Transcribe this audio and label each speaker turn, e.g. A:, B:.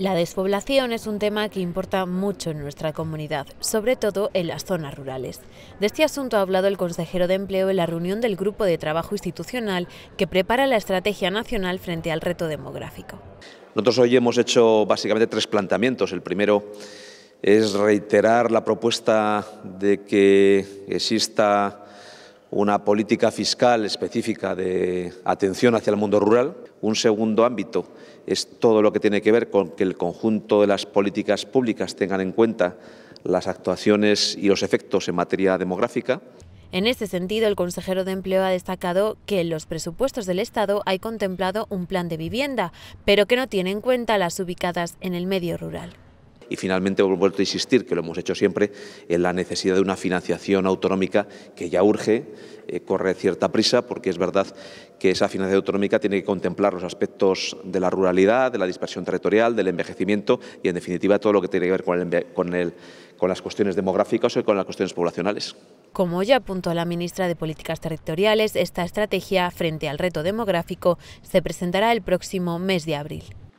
A: La despoblación es un tema que importa mucho en nuestra comunidad, sobre todo en las zonas rurales. De este asunto ha hablado el consejero de Empleo en la reunión del Grupo de Trabajo Institucional que prepara la Estrategia Nacional frente al reto demográfico.
B: Nosotros hoy hemos hecho básicamente tres planteamientos. El primero es reiterar la propuesta de que exista una política fiscal específica de atención hacia el mundo rural. Un segundo ámbito es todo lo que tiene que ver con que el conjunto de las políticas públicas tengan en cuenta las actuaciones y los efectos en materia demográfica.
A: En este sentido, el consejero de Empleo ha destacado que en los presupuestos del Estado hay contemplado un plan de vivienda, pero que no tiene en cuenta las ubicadas en el medio rural
B: y finalmente he vuelto a insistir, que lo hemos hecho siempre, en la necesidad de una financiación autonómica que ya urge, eh, corre cierta prisa, porque es verdad que esa financiación autonómica tiene que contemplar los aspectos de la ruralidad, de la dispersión territorial, del envejecimiento y, en definitiva, todo lo que tiene que ver con, con las cuestiones demográficas o con las cuestiones poblacionales.
A: Como ya apuntó la ministra de Políticas Territoriales, esta estrategia frente al reto demográfico se presentará el próximo mes de abril.